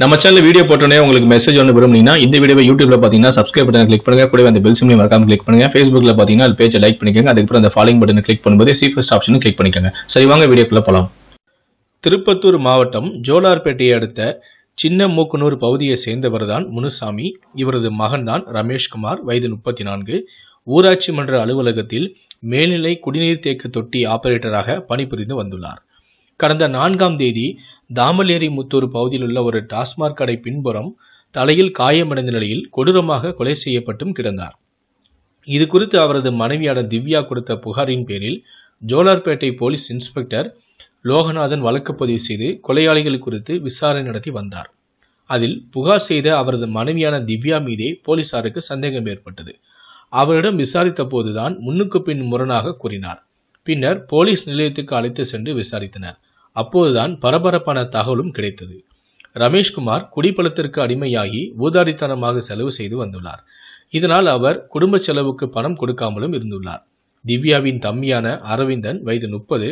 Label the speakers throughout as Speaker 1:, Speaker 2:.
Speaker 1: நம்ம channel video போட்டோன்னே உங்களுக்கு மெசேஜ் ஒன்று விரும்புனீங்கன்னா இந்த வீடியோ யூடியூப்ல பார்த்தீங்கன்னா சப்ஸ்கிரைப் பட்டன் கிளிக் பண்ணுங்க கூட அந்த பெல் சிம்லையும் மறக்காம கிளிக் பண்ணுங்க ஃபேஸ்புக்ல பார்த்தீங்கன்னா அது பேஜை லைக் பண்ணிக்கோங்க அதுக்கப்புறம் அந்த ஃபாலோ பட்டன் கிளிக் பண்ணும்போது சீஃபஸ்ட் ஆப்ஷன் கிளிக் பண்ணிக்கோங்க சரி வாங்க வீடியோக்குள்ள போகலாம் திருப்பத்தூர் மாவட்டம் ஜோலார்பேட்டையை அடுத்த சின்ன மூக்குனூர் பகுதியை சேர்ந்தவர் தான் முனுசாமி இவரது மகன் தான் ரமேஷ்குமார் வயது முப்பத்தி நான்கு ஊராட்சி மன்ற அலுவலகத்தில் மேல்நிலை குடிநீர் தேக்க தொட்டி ஆபரேட்டராக பணிபுரிந்து வந்துள்ளார் கடந்த நான்காம் தேதி தாமலேரி முத்தூர் பகுதியில் உள்ள ஒரு டாஸ்மாக் கடை பின்புறம் தலையில் காயமடைந்த நிலையில் கொடூரமாக கொலை செய்யப்பட்டும் கிடந்தார் இது குறித்து அவரது மனைவியான திவ்யா கொடுத்த புகாரின் பேரில் ஜோலார்பேட்டை போலீஸ் இன்ஸ்பெக்டர் லோகநாதன் வழக்கு பதிவு செய்து கொலையாளிகள் குறித்து விசாரணை நடத்தி வந்தார் அதில் புகார் செய்த அவரது மனைவியான திவ்யா மீதே போலீசாருக்கு சந்தேகம் ஏற்பட்டது அவரிடம் விசாரித்த போதுதான் முன்னுக்கு பின் முரணாக கூறினார் பின்னர் போலீஸ் நிலையத்துக்கு அழைத்து சென்று விசாரித்தனர் அப்போதுதான் பரபரப்பான தகவலும் கிடைத்தது ரமேஷ்குமார் குடிப்பழத்திற்கு அடிமையாகி ஊதாரித்தனமாக செலவு செய்து வந்துள்ளார் இதனால் அவர் குடும்ப செலவுக்கு பணம் கொடுக்காமலும் இருந்துள்ளார் திவ்யாவின் தம்பியான அரவிந்தன் வயது முப்பது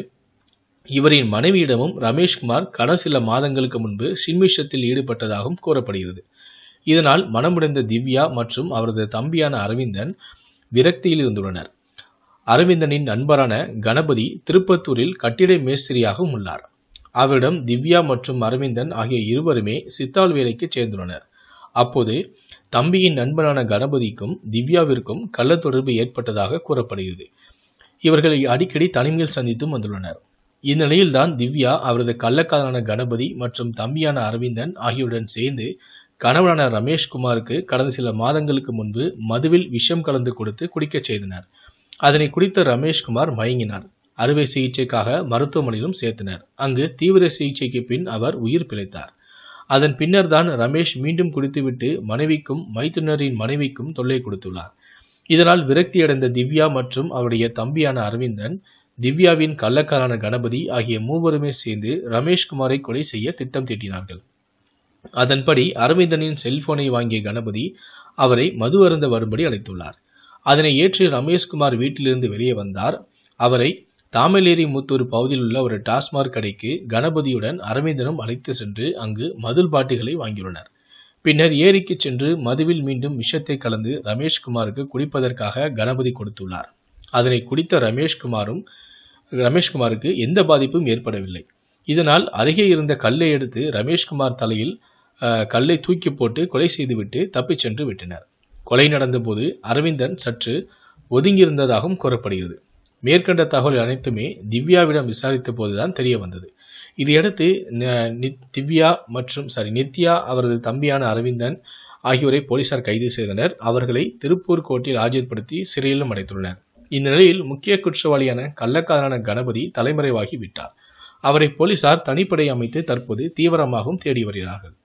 Speaker 1: இவரின் மனைவியிடமும் ரமேஷ்குமார் கடந்த சில மாதங்களுக்கு முன்பு சின்மிஷத்தில் ஈடுபட்டதாகவும் கூறப்படுகிறது இதனால் மனமுடைந்த திவ்யா மற்றும் அவரது தம்பியான அரவிந்தன் விரக்தியில் இருந்துள்ளனர் அரவிந்தனின் நண்பரான கணபதி திருப்பத்தூரில் கட்டிட மேஸ்திரியாகவும் உள்ளார் அவரிடம் திவ்யா மற்றும் அரவிந்தன் ஆகிய இருவருமே சித்தால் வேலைக்கு சேர்ந்துள்ளனர் அப்போது தம்பியின் நண்பரான கணபதிக்கும் திவ்யாவிற்கும் கள்ள தொடர்பு ஏற்பட்டதாக கூறப்படுகிறது இவர்களை அடிக்கடி தனிமையில் சந்தித்தும் வந்துள்ளனர் இந்நிலையில்தான் திவ்யா அவரது கள்ளக்காரனான கணபதி மற்றும் தம்பியான அரவிந்தன் ஆகியோருடன் சேர்ந்து கணவனான ரமேஷ்குமாருக்கு கடந்த சில மாதங்களுக்கு முன்பு மதுவில் விஷம் கலந்து கொடுத்து குடிக்கச் செய்தனர் அதனை குடித்த ரமேஷ்குமார் மயங்கினார் அறுவை சிகிச்சைக்காக மருத்துவமனையிலும் சேர்த்தனர் அங்கு தீவிர சிகிச்சைக்கு பின் அவர் உயிர் பிழைத்தார் அதன் பின்னர் தான் ரமேஷ் மீண்டும் குடித்துவிட்டு மனைவிக்கும் மைத்துனரின் மனைவிக்கும் தொல்லை கொடுத்துள்ளார் இதனால் விரக்தியடைந்த திவ்யா மற்றும் அவருடைய தம்பியான அரவிந்தன் திவ்யாவின் கள்ளக்காரான கணபதி ஆகிய மூவருமே சேர்ந்து ரமேஷ்குமாரை கொலை செய்ய திட்டம் தீட்டினார்கள் அதன்படி அரவிந்தனின் செல்போனை வாங்கிய கணபதி அவரை மது அருந்த வரும்படி அழைத்துள்ளார் அதனை ஏற்றி ரமேஷ்குமார் வீட்டிலிருந்து வெளியே வந்தார் அவரை தாமலேரி மூத்தூர் பகுதியில் உள்ள ஒரு டாஸ்மாக் கடைக்கு கணபதியுடன் அரவிந்தனும் அழைத்து சென்று அங்கு மதுள் பாட்டிகளை வாங்கியுள்ளனர் பின்னர் ஏரிக்கு சென்று மதுவில் மீண்டும் விஷத்தை கலந்து ரமேஷ்குமாருக்கு குடிப்பதற்காக கணபதி கொடுத்துள்ளார் அதனை குடித்த ரமேஷ்குமாரும் ரமேஷ்குமாருக்கு எந்த பாதிப்பும் ஏற்படவில்லை இதனால் அருகே இருந்த கல்லை எடுத்து ரமேஷ்குமார் தலையில் கல்லை தூக்கி போட்டு கொலை செய்துவிட்டு தப்பிச் சென்று விட்டனர் கொலை நடந்தபோது அரவிந்தன் சற்று ஒதுங்கியிருந்ததாகவும் கூறப்படுகிறது மேற்கண்ட தகவல் அனைத்துமே திவ்யாவிடம் விசாரித்த போதுதான் தெரிய வந்தது இதையடுத்து திவ்யா மற்றும் சாரி நித்யா அவரது தம்பியான அரவிந்தன் ஆகியோரை போலீசார் கைது செய்தனர் அவர்களை திருப்பூர் கோர்ட்டில் ஆஜர்படுத்தி சிறையிலும் அடைத்துள்ளனர் இந்நிலையில் முக்கிய குற்றவாளியான கள்ளக்காரனான கணபதி தலைமறைவாகி விட்டார் அவரை போலீசார் தனிப்படை அமைத்து தற்போது தீவிரமாகவும் தேடி வருகிறார்கள்